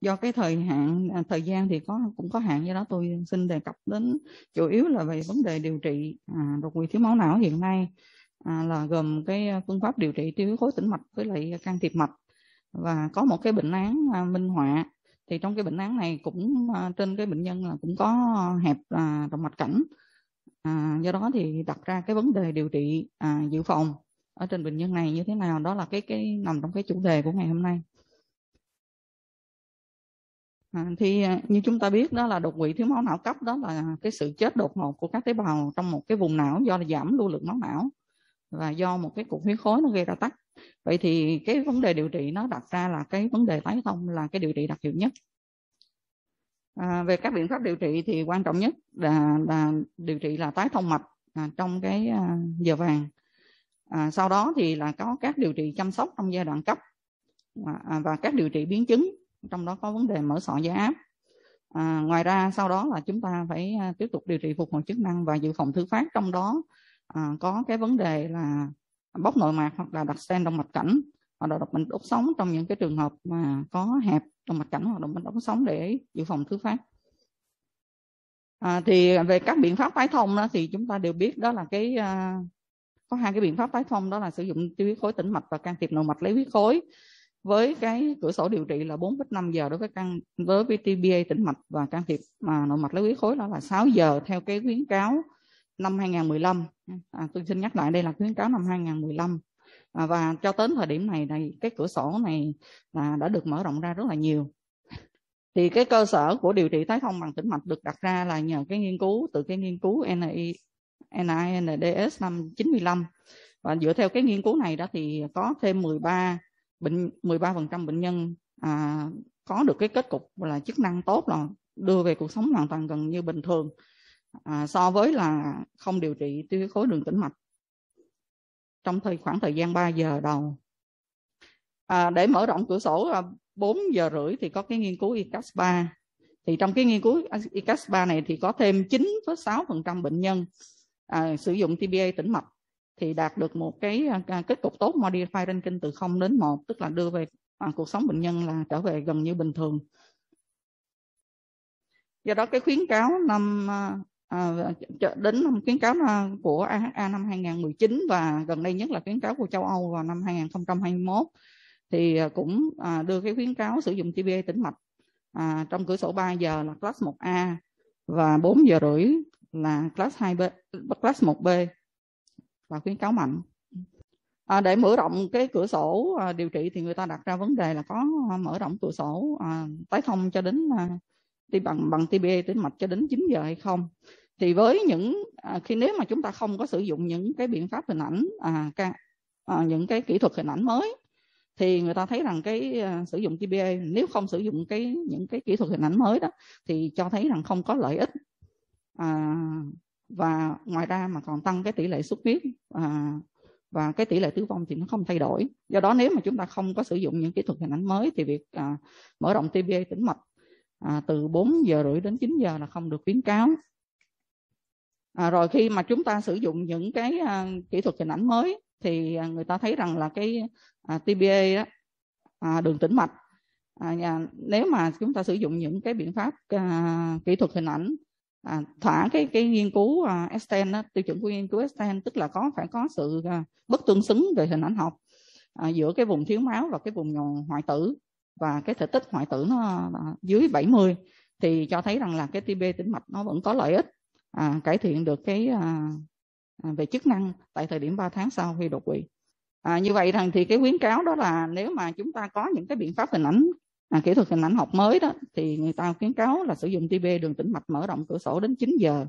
do cái thời hạn à, thời gian thì có cũng có hạn do đó tôi xin đề cập đến chủ yếu là về vấn đề điều trị à, đột quỵ thiếu máu não hiện nay à, là gồm cái à, phương pháp điều trị tiêu khối tĩnh mạch với lại can thiệp mạch và có một cái bệnh án à, minh họa thì trong cái bệnh án này cũng à, trên cái bệnh nhân là cũng có hẹp à, động mạch cảnh à, do đó thì đặt ra cái vấn đề điều trị à, dự phòng ở trên bệnh nhân này như thế nào đó là cái cái nằm trong cái chủ đề của ngày hôm nay À, thì à, như chúng ta biết đó là đột quỵ thiếu máu não cấp đó là cái sự chết đột ngột của các tế bào trong một cái vùng não do là giảm lưu lượng máu não và do một cái cục huyết khối nó gây ra tắc. Vậy thì cái vấn đề điều trị nó đặt ra là cái vấn đề tái thông là cái điều trị đặc hiệu nhất. À, về các biện pháp điều trị thì quan trọng nhất là, là điều trị là tái thông mạch à, trong cái à, giờ vàng. À, sau đó thì là có các điều trị chăm sóc trong giai đoạn cấp à, à và các điều trị biến chứng trong đó có vấn đề mở soạn giải áp à, ngoài ra sau đó là chúng ta phải à, tiếp tục điều trị phục hồi chức năng và dự phòng thư phát trong đó à, có cái vấn đề là bóc nội mạc hoặc là đặt stent động mạch cảnh hoặc là động mạch đốt sống trong những cái trường hợp mà có hẹp động mạch cảnh hoặc động mạch đốt sống để dự phòng thứ phát à, thì về các biện pháp tái thông đó, thì chúng ta đều biết đó là cái à, có hai cái biện pháp tái thông đó là sử dụng tiêu huyết khối tĩnh mạch và can thiệp nội mạch lấy huyết khối với cái cửa sổ điều trị là 4,5 giờ đối với căn với VTBA tĩnh mạch và can thiệp mà nội mạch lấy huyết khối đó là 6 giờ theo cái khuyến cáo năm 2015 à, tôi xin nhắc lại đây là khuyến cáo năm 2015 à, và cho đến thời điểm này này cái cửa sổ này là đã được mở rộng ra rất là nhiều thì cái cơ sở của điều trị tái thông bằng tĩnh mạch được đặt ra là nhờ cái nghiên cứu từ cái nghiên cứu NI NINDS năm 95 và dựa theo cái nghiên cứu này đó thì có thêm 13 bệnh 13% bệnh nhân à, có được cái kết cục là chức năng tốt là đưa về cuộc sống hoàn toàn gần như bình thường à, so với là không điều trị tiêu khối đường tĩnh mạch trong thời khoảng thời gian 3 giờ đầu à, để mở rộng cửa sổ 4 à, giờ rưỡi thì có cái nghiên cứu ICAS 3 thì trong cái nghiên cứu ICAS 3 này thì có thêm 9,6% bệnh nhân à, sử dụng TBA tĩnh mạch thì đạt được một cái à, à, kết cục tốt modify ranking từ 0 đến 1 tức là đưa về à, cuộc sống bệnh nhân là trở về gần như bình thường do đó cái khuyến cáo năm à, à đến năm khuyến cáo của AHA năm 2019 và gần đây nhất là khuyến cáo của châu Âu vào năm 2021 thì cũng à, đưa cái khuyến cáo sử dụng TPA tĩnh mạch à, trong cửa sổ 3 giờ là class 1A và 4 giờ rưỡi là class 2B class 1B và khuyến cáo mạnh à, để mở rộng cái cửa sổ à, điều trị thì người ta đặt ra vấn đề là có mở rộng cửa sổ à, tái thông cho đến à, đi bằng bằng TBA tĩnh mạch cho đến 9 giờ hay không thì với những à, khi nếu mà chúng ta không có sử dụng những cái biện pháp hình ảnh à, ca, à, những cái kỹ thuật hình ảnh mới thì người ta thấy rằng cái à, sử dụng TBA nếu không sử dụng cái những cái kỹ thuật hình ảnh mới đó thì cho thấy rằng không có lợi ích à, và ngoài ra mà còn tăng cái tỷ lệ xuất huyết à, và cái tỷ lệ tử vong thì nó không thay đổi do đó nếu mà chúng ta không có sử dụng những kỹ thuật hình ảnh mới thì việc à, mở rộng TBA tĩnh mạch à, từ 4 giờ rưỡi đến 9 giờ là không được khuyến cáo à, rồi khi mà chúng ta sử dụng những cái à, kỹ thuật hình ảnh mới thì à, người ta thấy rằng là cái à, TPA đó à, đường tĩnh mạch à, nếu mà chúng ta sử dụng những cái biện pháp à, kỹ thuật hình ảnh à, thỏa cái cái nghiên cứu à, Esten đó, tiêu chuẩn của nghiên cứu Esten tức là có phải có sự à, bất tương xứng về hình ảnh học à, giữa cái vùng thiếu máu và cái vùng hoại tử và cái thể tích hoại tử nó à, dưới 70 thì cho thấy rằng là cái TB tĩnh mạch nó vẫn có lợi ích à, cải thiện được cái à, à về chức năng tại thời điểm 3 tháng sau khi đột quỵ. À, như vậy rằng thì cái khuyến cáo đó là nếu mà chúng ta có những cái biện pháp hình ảnh à, kỹ thuật hình ảnh học mới đó thì người ta khuyến cáo là sử dụng TB đường tĩnh mạch mở rộng cửa sổ đến 9 giờ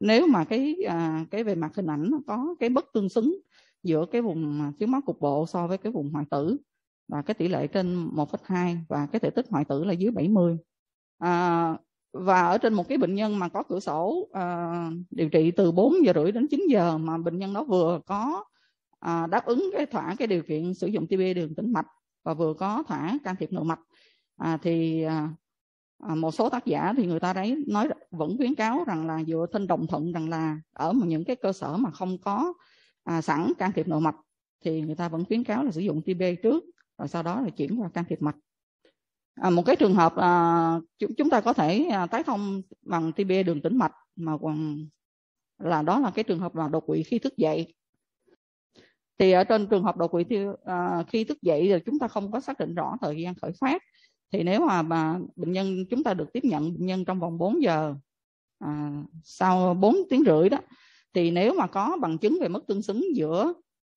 nếu mà cái à, cái về mặt hình ảnh có cái bất tương xứng giữa cái vùng thiếu máu cục bộ so với cái vùng hoại tử và cái tỷ lệ trên 1,2 và cái thể tích hoại tử là dưới 70 à, và ở trên một cái bệnh nhân mà có cửa sổ à, điều trị từ 4 giờ rưỡi đến 9 giờ mà bệnh nhân đó vừa có à, đáp ứng cái thỏa cái điều kiện sử dụng TB đường tĩnh mạch và vừa có thả can thiệp nội mạch à, thì à, à, một số tác giả thì người ta đấy nói vẫn khuyến cáo rằng là dựa trên đồng thuận rằng là ở những cái cơ sở mà không có à, sẵn can thiệp nội mạch thì người ta vẫn khuyến cáo là sử dụng TB trước rồi sau đó là chuyển qua can thiệp mạch à, một cái trường hợp à, chúng, chúng ta có thể à, tái thông bằng TB đường tĩnh mạch mà còn là đó là cái trường hợp là đột quỵ khi thức dậy thì ở trên trường hợp đột quỵ tiêu à, khi thức dậy thì chúng ta không có xác định rõ thời gian khởi phát thì nếu mà, mà bệnh nhân chúng ta được tiếp nhận bệnh nhân trong vòng 4 giờ à, sau 4 tiếng rưỡi đó thì nếu mà có bằng chứng về mất tương xứng giữa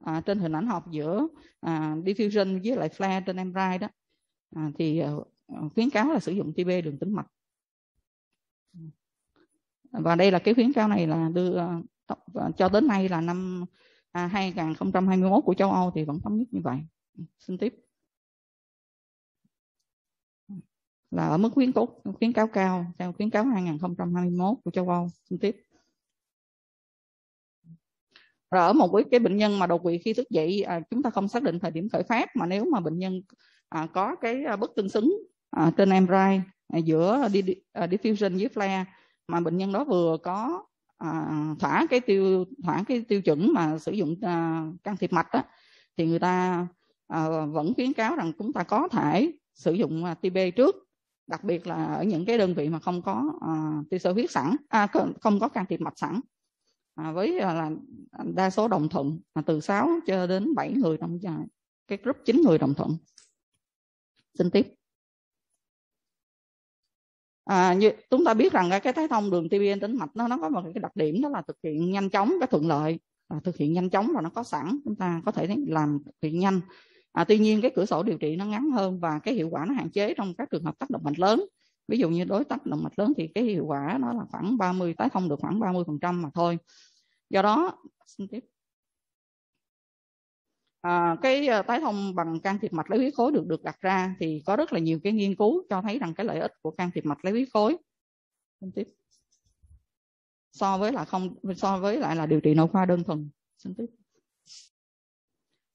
à, trên hình ảnh học giữa à, diffusion với lại flare trên MRI đó à, thì à, khuyến cáo là sử dụng TB đường tĩnh mạch và đây là cái khuyến cáo này là đưa ờ, cho đến nay là năm à, 2021 của châu Âu thì vẫn thống nhất như vậy. Xin tiếp. Là ở mức khuyến tốt, khuyến cáo cao theo khuyến cáo 2021 của châu Âu. Xin tiếp. Rồi ở một cái bệnh nhân mà đột quỵ khi thức dậy à, chúng ta không xác định thời điểm khởi phát mà nếu mà bệnh nhân à, có cái à, bất tương xứng à, trên MRI à, giữa à, diffusion với flare mà bệnh nhân đó vừa có à, thỏa cái tiêu thỏa cái tiêu chuẩn mà sử dụng à, can thiệp mạch đó thì người ta à, vẫn khuyến cáo rằng chúng ta có thể sử dụng à, TB trước đặc biệt là ở những cái đơn vị mà không có à, tiêu sơ huyết sẵn à, không có can thiệp mạch sẵn à, với à, là đa số đồng thuận là từ 6 cho đến 7 người trong à, cái group 9 người đồng thuận xin tiếp à, như chúng ta biết rằng cái cái thái thông đường TBN tính mạch nó nó có một cái đặc điểm đó là thực hiện nhanh chóng cái thuận lợi à, thực hiện nhanh chóng và nó có sẵn chúng ta có thể làm thực hiện nhanh à, tuy nhiên cái cửa sổ điều trị nó ngắn hơn và cái hiệu quả nó hạn chế trong các trường hợp tác động mạch lớn ví dụ như đối tác động mạch lớn thì cái hiệu quả nó là khoảng 30 tái thông được khoảng 30 phần trăm mà thôi do đó xin tiếp à, cái ờ, tái thông bằng can thiệp mạch lấy huyết khối được được đặt ra thì có rất là nhiều cái nghiên cứu cho thấy rằng cái lợi ích của can thiệp mạch lấy huyết khối tiếp so với là không so với lại là điều trị nội khoa đơn thuần xin tiếp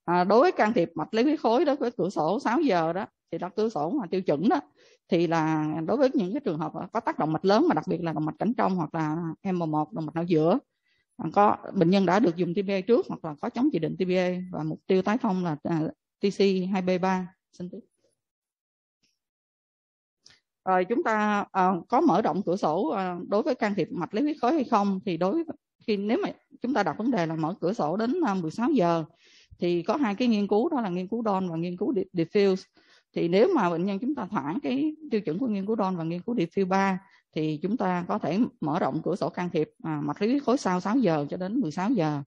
à, đối với can thiệp mạch lấy huyết khối đối với cửa sổ 6 giờ đó thì đặt cửa sổ mà tiêu chuẩn đó thì là đối với những cái trường hợp có tác động mạch lớn mà đặc biệt là động mạch cánh trong hoặc là M1 động mạch não giữa có bệnh nhân đã được dùng TBA trước hoặc là có chống chỉ định TBA và mục tiêu tái thông là à, TC 2B3 xin tiếp rồi ờ, chúng ta à, có mở rộng cửa sổ à, đối với can thiệp mạch lý huyết khối hay không thì đối khi nếu mà chúng ta đặt vấn đề là mở cửa sổ đến 16 à, giờ thì có hai cái nghiên cứu đó là nghiên cứu Don và nghiên cứu Diffuse thì nếu mà bệnh nhân chúng ta thỏa cái tiêu chuẩn của nghiên cứu Don và nghiên cứu Diffuse 3 thì chúng ta có thể mở rộng cửa sổ can thiệp à, mạch lý khối sau 6 giờ cho đến 16 giờ.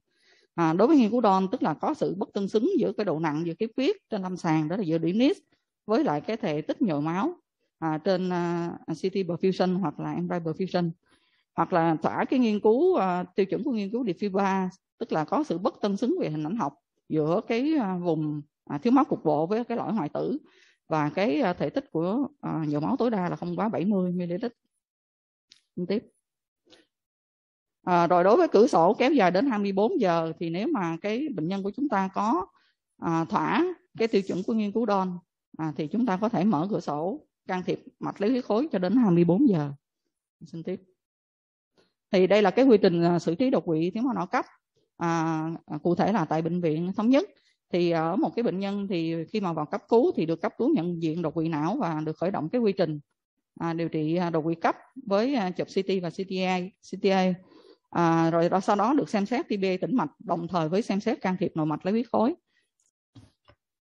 À, đối với nghiên cứu Don tức là có sự bất tương xứng giữa cái độ nặng giữa cái huyết trên lâm sàng đó là giữa điểm NIS với lại cái thể tích nhồi máu à, trên à, CT perfusion hoặc là MRI perfusion hoặc là thỏa cái nghiên cứu à, tiêu chuẩn của nghiên cứu DFIBA tức là có sự bất tương xứng về hình ảnh học giữa cái à, vùng à, thiếu máu cục bộ với cái lõi hoại tử và cái à, thể tích của à, nhồi máu tối đa là không quá 70 ml mình tiếp à, rồi đối với cửa sổ kéo dài đến 24 giờ thì nếu mà cái bệnh nhân của chúng ta có à, thỏa cái tiêu chuẩn của nghiên cứu don à, thì chúng ta có thể mở cửa sổ can thiệp mạch lý huyết khối cho đến 24 giờ xin tiếp thì đây là cái quy trình à, xử trí đột quỵ thiếu máu não cấp à, à, cụ thể là tại bệnh viện thống nhất thì ở một cái bệnh nhân thì khi mà vào cấp cứu thì được cấp cứu nhận diện đột quỵ não và được khởi động cái quy trình à, điều trị à, đột quỵ cấp với à, chụp CT và CTA, CTA à, rồi đó sau đó được xem xét TBA tĩnh mạch đồng thời với xem xét can thiệp nội mạch lấy huyết khối.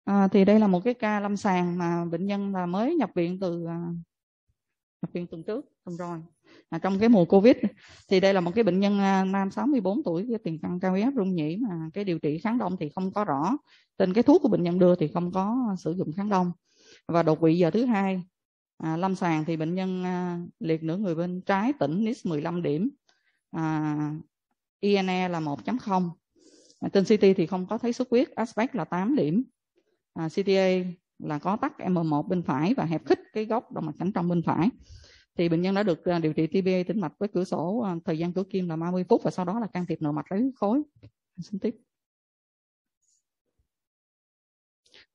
À, thì đây là một cái ca lâm sàng mà bệnh nhân là mới nhập viện từ à, nhập viện tuần trước tuần rồi à, trong cái mùa covid thì đây là một cái bệnh nhân à, nam 64 tuổi với tiền căn cao huyết áp rung nhĩ mà cái điều trị kháng đông thì không có rõ tên cái thuốc của bệnh nhân đưa thì không có sử dụng kháng đông và đột quỵ giờ thứ hai À, lâm sàng thì bệnh nhân à, liệt nửa người bên trái tỉnh NIS 15 điểm. À, INE là 1.0. À, trên CT thì không có thấy xuất huyết, aspect là 8 điểm. À, CTA là có tắc M1 bên phải và hẹp khích cái gốc động mạch cảnh trong bên phải. Thì bệnh nhân đã được à, điều trị TBA tĩnh mạch với cửa sổ à, thời gian cửa kim là 30 phút và sau đó là can thiệp nội mạch lấy khối. Xin tiếp.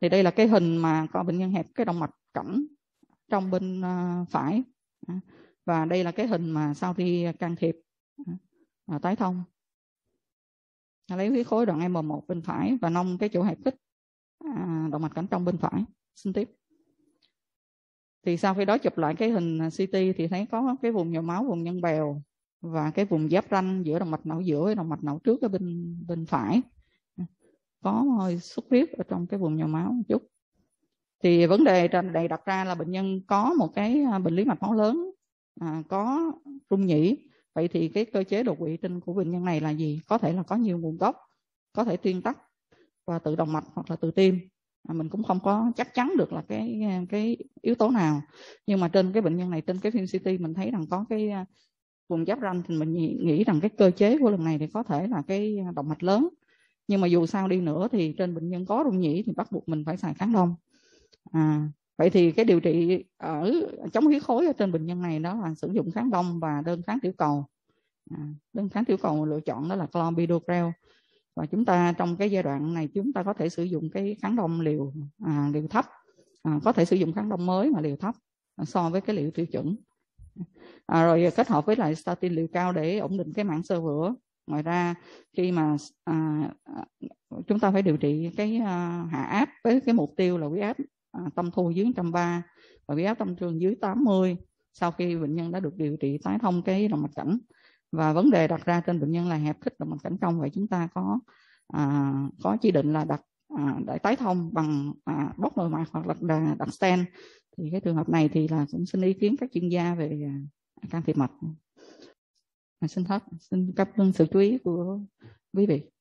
Thì đây là cái hình mà có bệnh nhân hẹp cái động mạch cảnh trong bên ờ, phải à, và đây là cái hình mà sau khi can thiệp à, à, tái thông lấy huyết khối đoạn M1 bên phải và nông cái chỗ hẹp kích động mạch cảnh trong bên phải xin tiếp thì sau khi đó chụp lại cái hình CT thì thấy có cái vùng nhồi máu vùng nhân bèo và cái vùng giáp ranh giữa động mạch não giữa với động mạch não trước ở bên bên phải có hơi xuất huyết ở trong cái vùng nhồi máu một chút thì vấn đề này đặt ra là bệnh nhân có một cái à, bệnh lý mạch máu lớn à, có rung nhĩ vậy thì cái cơ chế đột quỵ trên của bệnh nhân này là gì có thể là có nhiều nguồn gốc có thể tuyên tắc và tự động mạch hoặc là tự tim à, mình cũng không có chắc chắn được là cái à, cái yếu tố nào nhưng mà trên cái bệnh nhân này trên cái phim CT mình thấy rằng có cái vùng à, giáp ranh thì mình nghĩ rằng cái cơ chế của lần này thì có thể là cái động mạch lớn nhưng mà dù sao đi nữa thì trên bệnh nhân có rung nhĩ thì bắt buộc mình phải xài kháng đông à, vậy thì cái điều trị ở chống huyết khối ở trên bệnh nhân này đó là sử dụng kháng đông và đơn kháng tiểu cầu à, đơn kháng tiểu cầu lựa chọn đó là clombidogrel và chúng ta trong cái giai đoạn này chúng ta có thể sử dụng cái kháng đông liều à, liều thấp à, có thể sử dụng kháng đông mới mà liều thấp à, so với cái liều tiêu chuẩn à, rồi kết hợp với lại statin liều cao để ổn định cái mảng sơ vữa ngoài ra khi mà à, à chúng ta phải điều trị cái à, hạ áp với cái mục tiêu là huyết áp à, tâm thu dưới 130 và huyết áp tâm trương dưới 80 sau khi bệnh nhân đã được điều trị tái thông cái động mạch cảnh và vấn đề đặt ra trên bệnh nhân là hẹp khích động mạch cảnh trong vậy chúng ta có à, có chỉ định là đặt à, để tái thông bằng à, bóc nội mạch hoặc là đặt stent thì cái trường hợp này thì là cũng xin ý kiến các chuyên gia về à, can thiệp mạch à, xin hết xin cảm ơn sự chú ý của quý vị